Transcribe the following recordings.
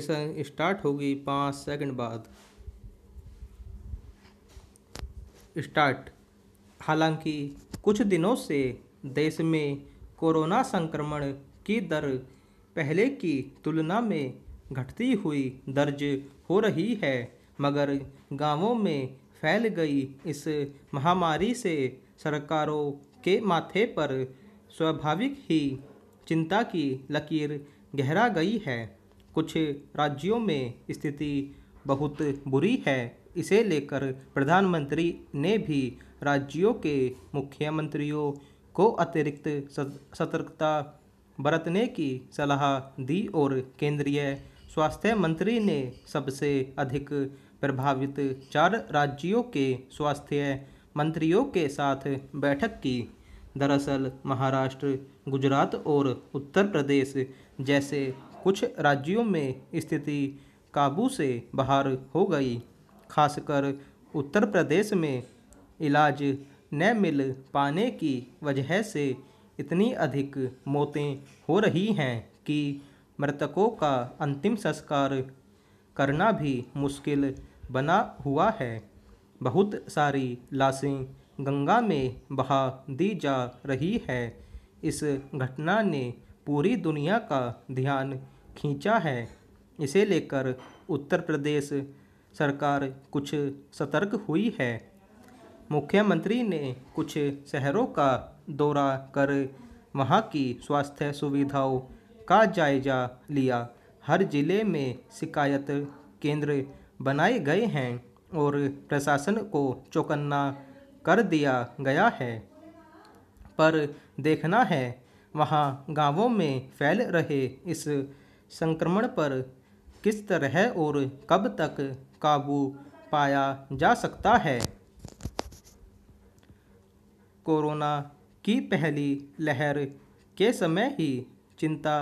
station start होगी पाँच second बाद स्टार्ट हालांकि कुछ दिनों से देश में कोरोना संक्रमण की दर पहले की तुलना में घटती हुई दर्ज हो रही है मगर गांवों में फैल गई इस महामारी से सरकारों के माथे पर स्वाभाविक ही चिंता की लकीर गहरा गई है कुछ राज्यों में स्थिति बहुत बुरी है इसे लेकर प्रधानमंत्री ने भी राज्यों के मुख्यमंत्रियों को अतिरिक्त सतर्कता बरतने की सलाह दी और केंद्रीय स्वास्थ्य मंत्री ने सबसे अधिक प्रभावित चार राज्यों के स्वास्थ्य मंत्रियों के साथ बैठक की दरअसल महाराष्ट्र गुजरात और उत्तर प्रदेश जैसे कुछ राज्यों में स्थिति काबू से बाहर हो गई खासकर उत्तर प्रदेश में इलाज न मिल पाने की वजह से इतनी अधिक मौतें हो रही हैं कि मृतकों का अंतिम संस्कार करना भी मुश्किल बना हुआ है बहुत सारी लाशें गंगा में बहा दी जा रही है इस घटना ने पूरी दुनिया का ध्यान खींचा है इसे लेकर उत्तर प्रदेश सरकार कुछ सतर्क हुई है मुख्यमंत्री ने कुछ शहरों का दौरा कर वहाँ की स्वास्थ्य सुविधाओं का जायजा लिया हर जिले में शिकायत केंद्र बनाए गए हैं और प्रशासन को चौकन्ना कर दिया गया है पर देखना है वहाँ गांवों में फैल रहे इस संक्रमण पर किस तरह और कब तक काबू पाया जा सकता है कोरोना की पहली लहर के समय ही चिंता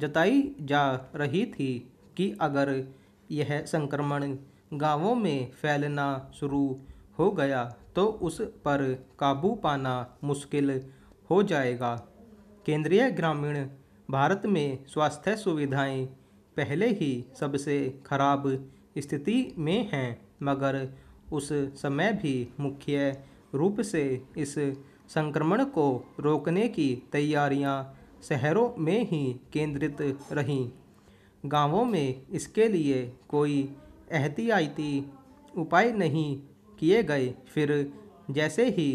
जताई जा रही थी कि अगर यह संक्रमण गांवों में फैलना शुरू हो गया तो उस पर काबू पाना मुश्किल हो जाएगा केंद्रीय ग्रामीण भारत में स्वास्थ्य सुविधाएं पहले ही सबसे खराब स्थिति में हैं मगर उस समय भी मुख्य रूप से इस संक्रमण को रोकने की तैयारियां शहरों में ही केंद्रित रहीं गांवों में इसके लिए कोई एहतियाती उपाय नहीं किए गए फिर जैसे ही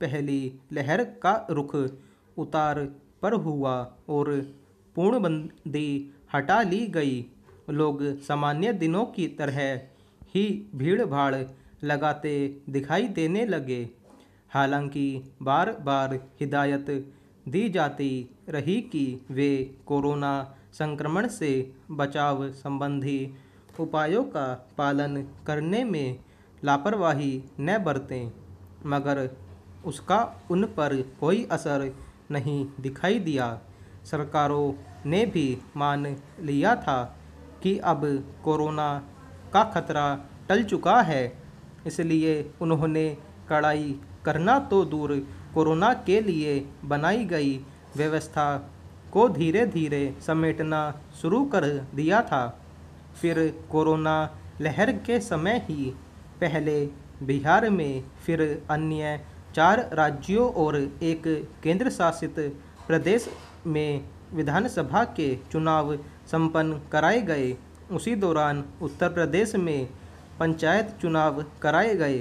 पहली लहर का रुख उतार पर हुआ और पूर्णबंदी हटा ली गई लोग सामान्य दिनों की तरह ही भीड़ भाड़ लगाते दिखाई देने लगे हालांकि बार बार हिदायत दी जाती रही कि वे कोरोना संक्रमण से बचाव संबंधी उपायों का पालन करने में लापरवाही न बरतें मगर उसका उन पर कोई असर नहीं दिखाई दिया सरकारों ने भी मान लिया था कि अब कोरोना का खतरा टल चुका है इसलिए उन्होंने कड़ाई करना तो दूर कोरोना के लिए बनाई गई व्यवस्था को धीरे धीरे समेटना शुरू कर दिया था फिर कोरोना लहर के समय ही पहले बिहार में फिर अन्य चार राज्यों और एक केंद्र शासित प्रदेश में विधानसभा के चुनाव संपन्न कराए गए उसी दौरान उत्तर प्रदेश में पंचायत चुनाव कराए गए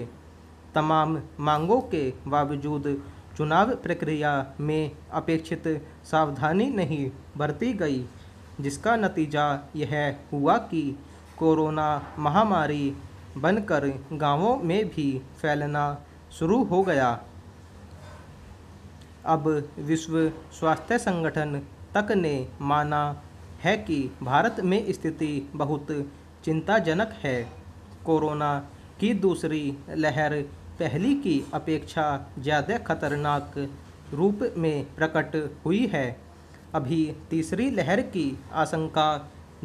तमाम मांगों के बावजूद चुनाव प्रक्रिया में अपेक्षित सावधानी नहीं बरती गई जिसका नतीजा यह हुआ कि कोरोना महामारी बनकर गांवों में भी फैलना शुरू हो गया अब विश्व स्वास्थ्य संगठन तक ने माना है कि भारत में स्थिति बहुत चिंताजनक है कोरोना की दूसरी लहर पहली की अपेक्षा ज़्यादा खतरनाक रूप में प्रकट हुई है अभी तीसरी लहर की आशंका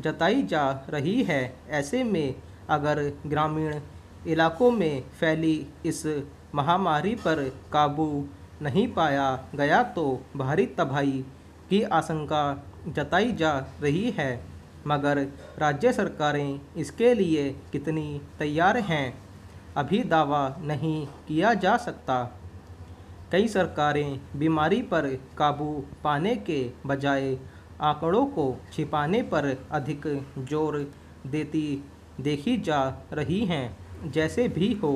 जताई जा रही है ऐसे में अगर ग्रामीण इलाकों में फैली इस महामारी पर काबू नहीं पाया गया तो भारी तबाही की आशंका जताई जा रही है मगर राज्य सरकारें इसके लिए कितनी तैयार हैं अभी दावा नहीं किया जा सकता कई सरकारें बीमारी पर काबू पाने के बजाय आंकड़ों को छिपाने पर अधिक जोर देती देखी जा रही हैं जैसे भी हो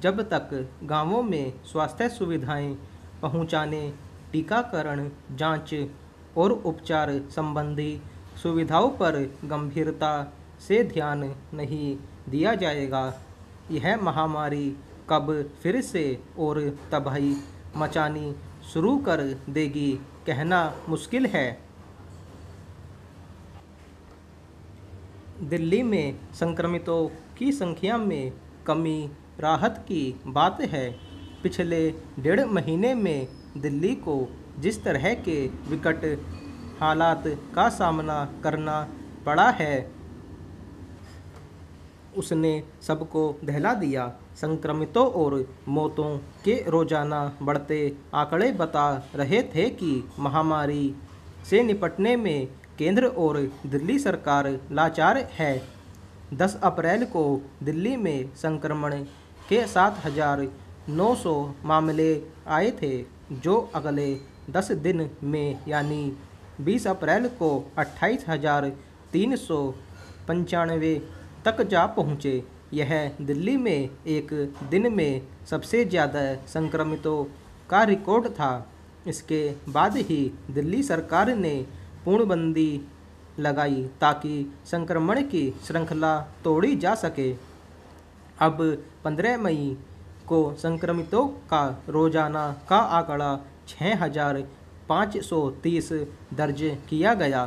जब तक गांवों में स्वास्थ्य सुविधाएं पहुंचाने टीकाकरण जांच और उपचार संबंधी सुविधाओं पर गंभीरता से ध्यान नहीं दिया जाएगा यह महामारी कब फिर से और तबाही मचानी शुरू कर देगी कहना मुश्किल है दिल्ली में संक्रमितों की संख्या में कमी राहत की बात है पिछले डेढ़ महीने में दिल्ली को जिस तरह के विकट हालात का सामना करना पड़ा है उसने सबको दहला दिया संक्रमितों और मौतों के रोजाना बढ़ते आंकड़े बता रहे थे कि महामारी से निपटने में केंद्र और दिल्ली सरकार लाचार है 10 अप्रैल को दिल्ली में संक्रमण के सात हजार नौ सौ मामले आए थे जो अगले दस दिन में यानी बीस अप्रैल को अट्ठाईस हजार तीन सौ पंचानवे तक जा पहुँचे यह दिल्ली में एक दिन में सबसे ज़्यादा संक्रमितों का रिकॉर्ड था इसके बाद ही दिल्ली सरकार ने पूर्णबंदी लगाई ताकि संक्रमण की श्रृंखला तोड़ी जा सके अब 15 मई को संक्रमितों का रोजाना का आंकड़ा छः हजार पाँच सौ तीस दर्ज किया गया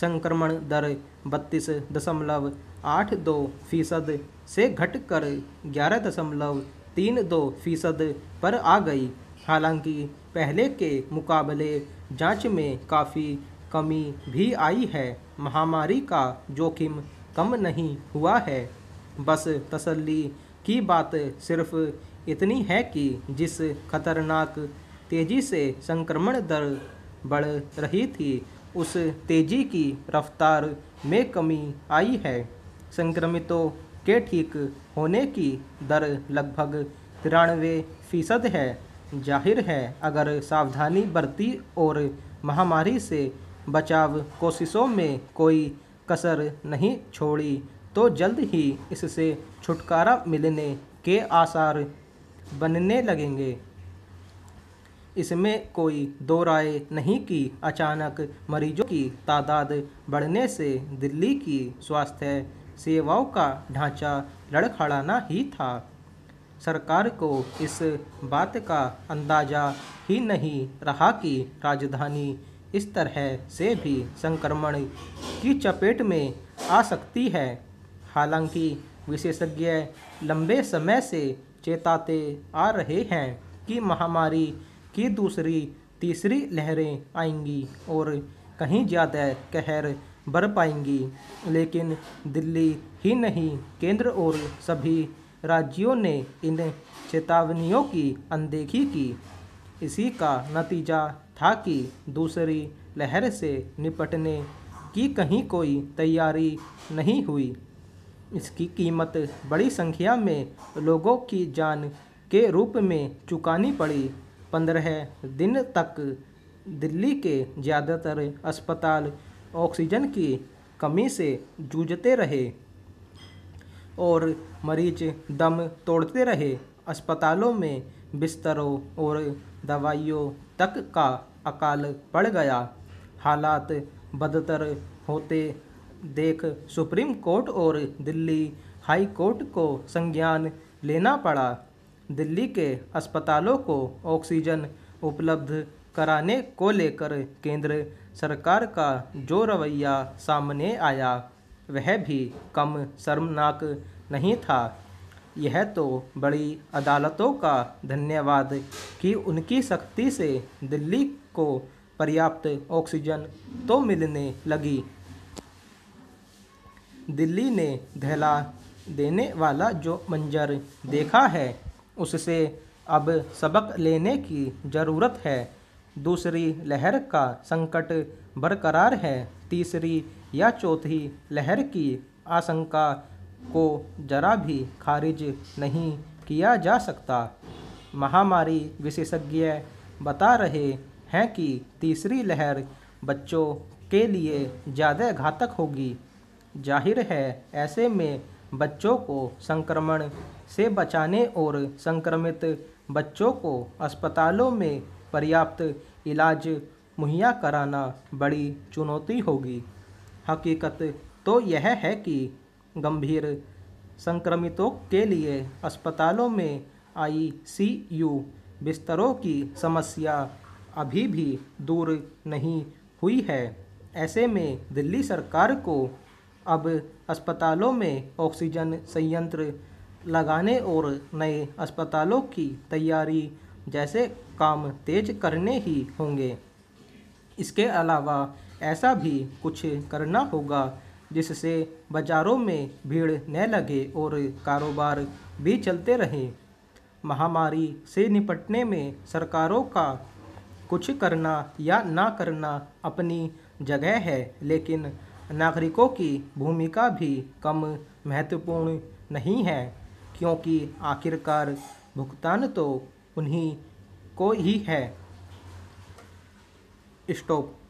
संक्रमण दर बत्तीस दशमलव आठ दो फीसद से घटकर ग्यारह दशमलव तीन दो फीसद पर आ गई हालांकि पहले के मुकाबले जांच में काफ़ी कमी भी आई है महामारी का जोखिम कम नहीं हुआ है बस तसल्ली की बात सिर्फ इतनी है कि जिस खतरनाक तेज़ी से संक्रमण दर बढ़ रही थी उस तेज़ी की रफ्तार में कमी आई है संक्रमितों के ठीक होने की दर लगभग तिरानवे फीसद है जाहिर है अगर सावधानी बरती और महामारी से बचाव कोशिशों में कोई कसर नहीं छोड़ी तो जल्द ही इससे छुटकारा मिलने के आसार बनने लगेंगे इसमें कोई दो राय नहीं कि अचानक मरीजों की तादाद बढ़ने से दिल्ली की स्वास्थ्य सेवाओं का ढांचा लड़खड़ाना ही था सरकार को इस बात का अंदाज़ा ही नहीं रहा कि राजधानी इस तरह से भी संक्रमण की चपेट में आ सकती है हालांकि विशेषज्ञ लंबे समय से चेताते आ रहे हैं कि महामारी की दूसरी तीसरी लहरें आएंगी और कहीं ज़्यादा कहर बढ़ पाएंगी लेकिन दिल्ली ही नहीं केंद्र और सभी राज्यों ने इन चेतावनियों की अनदेखी की इसी का नतीजा था कि दूसरी लहर से निपटने की कहीं कोई तैयारी नहीं हुई इसकी कीमत बड़ी संख्या में लोगों की जान के रूप में चुकानी पड़ी पंद्रह दिन तक दिल्ली के ज़्यादातर अस्पताल ऑक्सीजन की कमी से जूझते रहे और मरीज दम तोड़ते रहे अस्पतालों में बिस्तरों और दवाइयों तक का अकाल पड़ गया हालात बदतर होते देख सुप्रीम कोर्ट और दिल्ली हाई कोर्ट को संज्ञान लेना पड़ा दिल्ली के अस्पतालों को ऑक्सीजन उपलब्ध कराने को लेकर केंद्र सरकार का जो रवैया सामने आया वह भी कम शर्मनाक नहीं था यह तो बड़ी अदालतों का धन्यवाद कि उनकी सख्ती से दिल्ली को पर्याप्त ऑक्सीजन तो मिलने लगी दिल्ली ने दहला देने वाला जो मंजर देखा है उससे अब सबक लेने की ज़रूरत है दूसरी लहर का संकट बरकरार है तीसरी या चौथी लहर की आशंका को जरा भी खारिज नहीं किया जा सकता महामारी विशेषज्ञ बता रहे हैं कि तीसरी लहर बच्चों के लिए ज़्यादा घातक होगी जाहिर है ऐसे में बच्चों को संक्रमण से बचाने और संक्रमित बच्चों को अस्पतालों में पर्याप्त इलाज मुहैया कराना बड़ी चुनौती होगी हकीकत तो यह है कि गंभीर संक्रमितों के लिए अस्पतालों में आईसीयू बिस्तरों की समस्या अभी भी दूर नहीं हुई है ऐसे में दिल्ली सरकार को अब अस्पतालों में ऑक्सीजन संयंत्र लगाने और नए अस्पतालों की तैयारी जैसे काम तेज करने ही होंगे इसके अलावा ऐसा भी कुछ करना होगा जिससे बाज़ारों में भीड़ न लगे और कारोबार भी चलते रहे महामारी से निपटने में सरकारों का कुछ करना या ना करना अपनी जगह है लेकिन नागरिकों की भूमिका भी कम महत्वपूर्ण नहीं है क्योंकि आखिरकार भुगतान तो उन्हीं को ही है स्टॉप